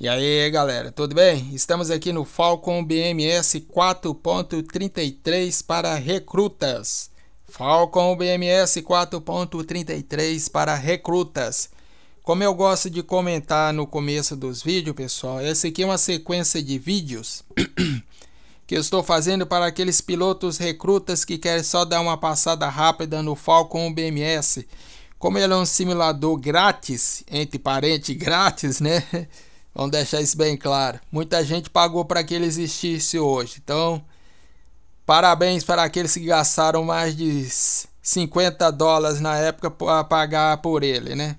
E aí galera, tudo bem? Estamos aqui no Falcon BMS 4.33 para recrutas. Falcon BMS 4.33 para recrutas. Como eu gosto de comentar no começo dos vídeos, pessoal, essa aqui é uma sequência de vídeos que eu estou fazendo para aqueles pilotos recrutas que querem só dar uma passada rápida no Falcon BMS. Como ele é um simulador grátis, entre parentes grátis, né? Vamos deixar isso bem claro. Muita gente pagou para que ele existisse hoje. Então, parabéns para aqueles que gastaram mais de 50 dólares na época para pagar por ele, né?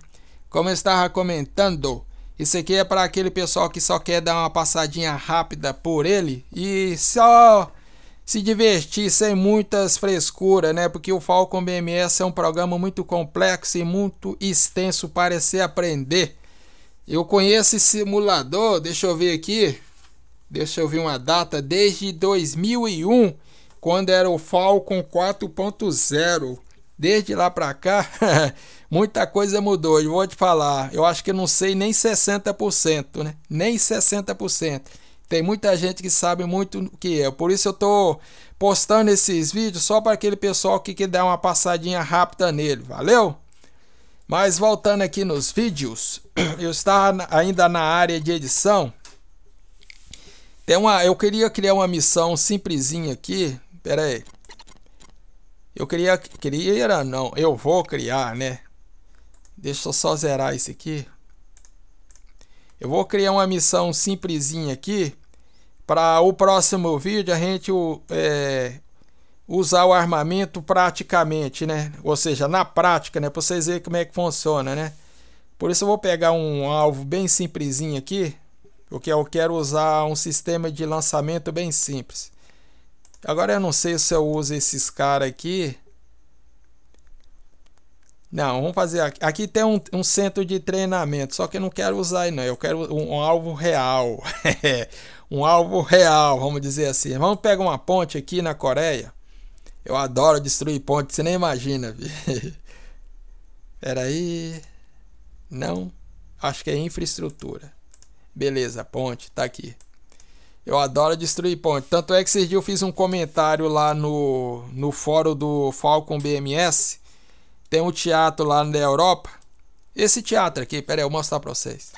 Como eu estava comentando, isso aqui é para aquele pessoal que só quer dar uma passadinha rápida por ele e só se divertir sem muitas frescuras, né? Porque o Falcon BMS é um programa muito complexo e muito extenso para se aprender. Eu conheço esse simulador, deixa eu ver aqui. Deixa eu ver uma data desde 2001, quando era o Falcon 4.0. Desde lá para cá, muita coisa mudou, eu vou te falar. Eu acho que não sei nem 60%, né? Nem 60%. Tem muita gente que sabe muito o que é. Por isso eu tô postando esses vídeos só para aquele pessoal que quer dar uma passadinha rápida nele. Valeu? Mas voltando aqui nos vídeos, eu estava ainda na área de edição. Tem uma, eu queria criar uma missão simplesinha aqui. Pera aí. Eu queria, queria não, eu vou criar, né? Deixa eu só zerar isso aqui. Eu vou criar uma missão simplesinha aqui. Para o próximo vídeo a gente é, usar o armamento praticamente, né? Ou seja, na prática, né? Para vocês verem como é que funciona, né? Por isso eu vou pegar um alvo bem simplesinho aqui, porque eu quero usar um sistema de lançamento bem simples. Agora eu não sei se eu uso esses caras aqui. Não, vamos fazer aqui. Aqui tem um, um, centro de treinamento, só que eu não quero usar aí não. Eu quero um, um alvo real. um alvo real, vamos dizer assim. Vamos pegar uma ponte aqui na Coreia. Eu adoro destruir ponte, você nem imagina. Era Peraí. Não. Acho que é infraestrutura. Beleza, ponte, tá aqui. Eu adoro destruir ponte. Tanto é que esses dias eu fiz um comentário lá no, no fórum do Falcon BMS. Tem um teatro lá na Europa. Esse teatro aqui, pera aí, eu vou mostrar pra vocês.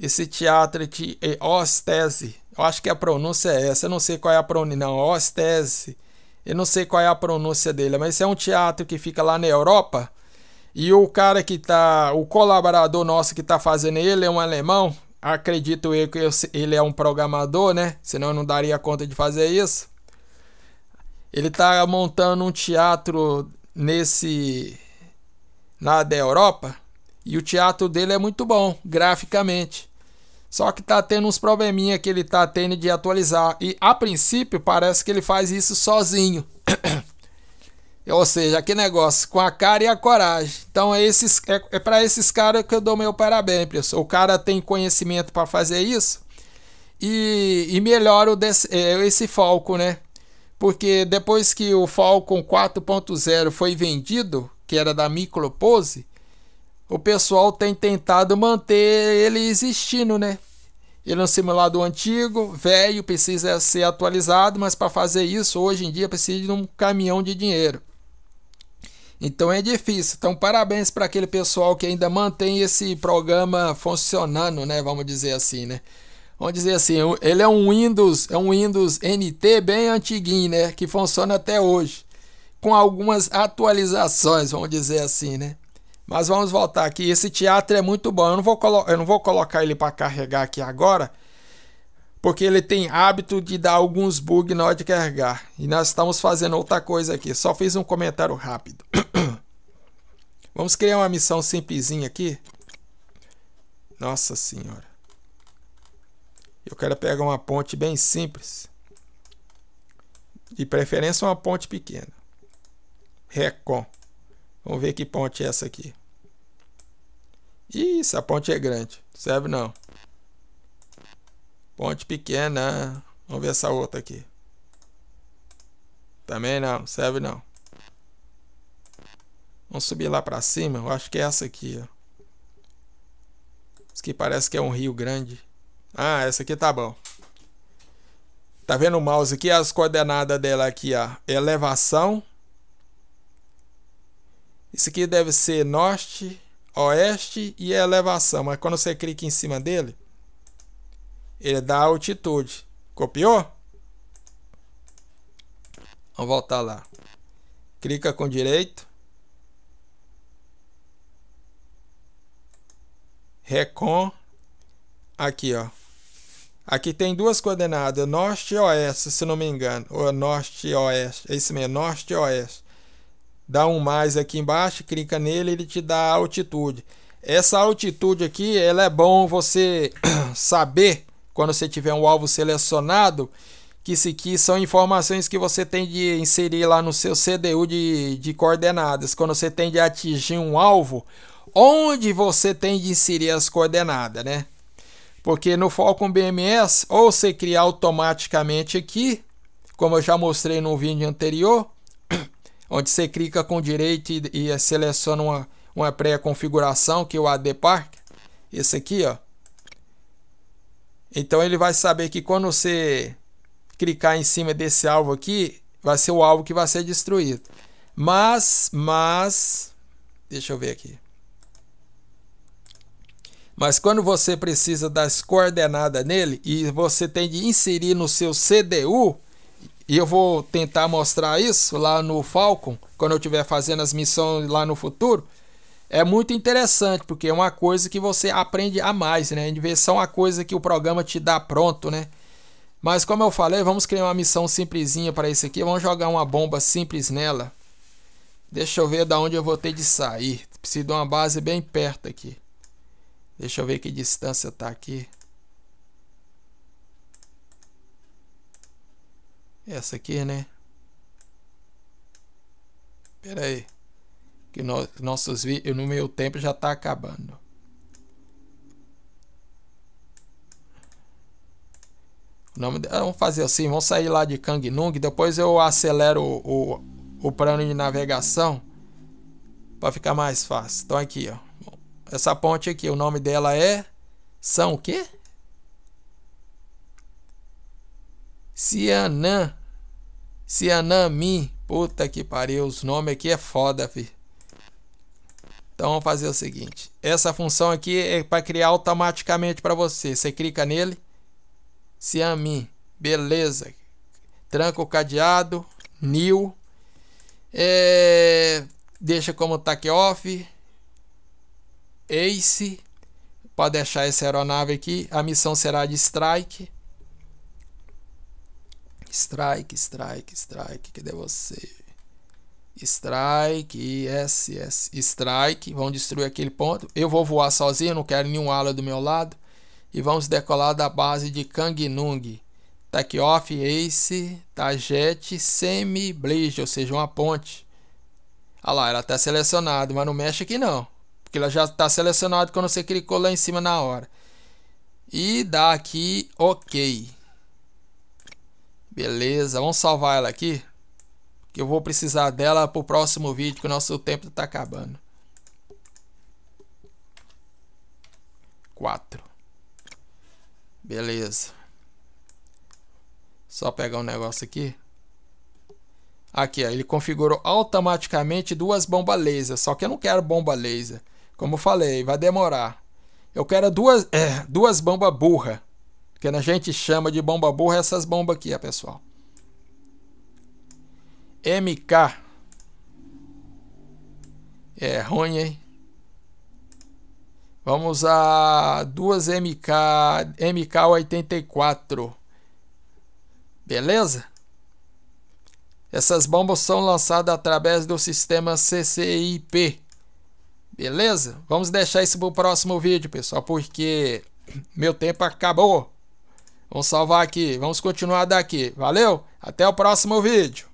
Esse teatro aqui é Ostese. Eu acho que a pronúncia é essa. Eu não sei qual é a pronúncia. Não, Ostese. Eu não sei qual é a pronúncia dele, mas é um teatro que fica lá na Europa. E o cara que tá. O colaborador nosso que tá fazendo ele é um alemão. Acredito eu que ele é um programador, né? Senão eu não daria conta de fazer isso. Ele tá montando um teatro nesse. na da Europa. E o teatro dele é muito bom, graficamente. Só que tá tendo uns probleminha que ele tá tendo de atualizar. E a princípio parece que ele faz isso sozinho. Ou seja, que negócio, com a cara e a coragem. Então é, esses, é, é para esses caras que eu dou meu parabéns, pessoal. O cara tem conhecimento para fazer isso e, e melhora o desse, é, esse Falco, né? Porque depois que o Falcon 4.0 foi vendido, que era da Micropose, o pessoal tem tentado manter ele existindo, né? Ele é um simulador antigo, velho, precisa ser atualizado, mas para fazer isso hoje em dia precisa de um caminhão de dinheiro. Então é difícil. Então parabéns para aquele pessoal que ainda mantém esse programa funcionando, né? Vamos dizer assim, né? Vamos dizer assim, ele é um Windows, é um Windows NT bem antiguinho, né? Que funciona até hoje, com algumas atualizações, vamos dizer assim, né? Mas vamos voltar aqui. Esse teatro é muito bom. Eu não vou, eu não vou colocar ele para carregar aqui agora, porque ele tem hábito de dar alguns bugs na hora de carregar. E nós estamos fazendo outra coisa aqui. Só fiz um comentário rápido. vamos criar uma missão simplesinha aqui. Nossa senhora. Eu quero pegar uma ponte bem simples. De preferência uma ponte pequena. Recon. Vamos ver que ponte é essa aqui. Ih, essa ponte é grande. Serve não. Ponte pequena. Vamos ver essa outra aqui. Também não, serve não. Vamos subir lá para cima. Eu acho que é essa aqui, ó. Isso que parece que é um rio grande. Ah, essa aqui tá bom. Tá vendo o mouse aqui? As coordenadas dela aqui, ó. Elevação. Isso aqui deve ser norte oeste e elevação. Mas quando você clica em cima dele, ele dá altitude. Copiou? Vamos voltar lá. Clica com direito. Recon. Aqui, ó. Aqui tem duas coordenadas, norte e oeste, se não me engano. Ou é norte e oeste. É isso mesmo, norte e oeste dá um mais aqui embaixo, clica nele, ele te dá a altitude. Essa altitude aqui, ela é bom você saber quando você tiver um alvo selecionado, que isso aqui são informações que você tem de inserir lá no seu CDU de, de coordenadas. Quando você tem de atingir um alvo, onde você tem de inserir as coordenadas, né? Porque no Falcon BMS, ou você cria automaticamente aqui, como eu já mostrei no vídeo anterior, onde você clica com direito e, e seleciona uma, uma pré-configuração, que é o AD Park, esse aqui, ó. Então ele vai saber que quando você clicar em cima desse alvo aqui, vai ser o alvo que vai ser destruído. Mas, mas, deixa eu ver aqui. Mas quando você precisa das coordenadas nele e você tem de inserir no seu CDU, e eu vou tentar mostrar isso lá no Falcon, quando eu estiver fazendo as missões lá no futuro. É muito interessante, porque é uma coisa que você aprende a mais, né? Inversão só uma coisa que o programa te dá pronto, né? Mas como eu falei, vamos criar uma missão simplesinha para isso aqui. Vamos jogar uma bomba simples nela. Deixa eu ver da onde eu vou ter de sair. Preciso de uma base bem perto aqui. Deixa eu ver que distância tá aqui. Essa aqui, né? Pera aí. Que no, nossos vídeos no meu tempo já tá acabando. O nome de... Ah, vamos fazer assim, vamos sair lá de Kangnung, depois eu acelero o, o, o plano de navegação para ficar mais fácil. Então aqui, ó. Essa ponte aqui, o nome dela é São o quê? Si'anan Cianamin. Puta que pariu, os nomes aqui é foda, fi. Então vamos fazer o seguinte. Essa função aqui é para criar automaticamente para você. Você clica nele. Ciamin. Beleza. Tranca o cadeado. New. É... Deixa como tac off. Ace. Pode deixar essa aeronave aqui. A missão será de strike. Strike, strike, strike, cadê você? Strike, S, S, strike, vão destruir aquele ponto. Eu vou voar sozinho, não quero nenhum ala do meu lado. E vamos decolar da base de Kangnung. Takeoff, Ace, Tajet, Semi, Bridge, ou seja, uma ponte. Olha ah lá, ela está selecionada, mas não mexe aqui não. Porque ela já está selecionada quando você clicou lá em cima na hora. E dá aqui OK. Beleza, vamos salvar ela aqui. Que eu vou precisar dela pro próximo vídeo, que o nosso tempo tá acabando. 4. Beleza. Só pegar um negócio aqui. Aqui, ó, ele configurou automaticamente duas bombas laser. Só que eu não quero bomba laser. Como eu falei, vai demorar. Eu quero duas, é, duas bombas burra que a gente chama de bomba burra essas bombas aqui, pessoal. MK. É ruim, hein? Vamos a duas MK, MK84. Beleza? Essas bombas são lançadas através do sistema CCIP. Beleza? Vamos deixar isso para o próximo vídeo, pessoal, porque meu tempo acabou. Vamos salvar aqui. Vamos continuar daqui. Valeu? Até o próximo vídeo.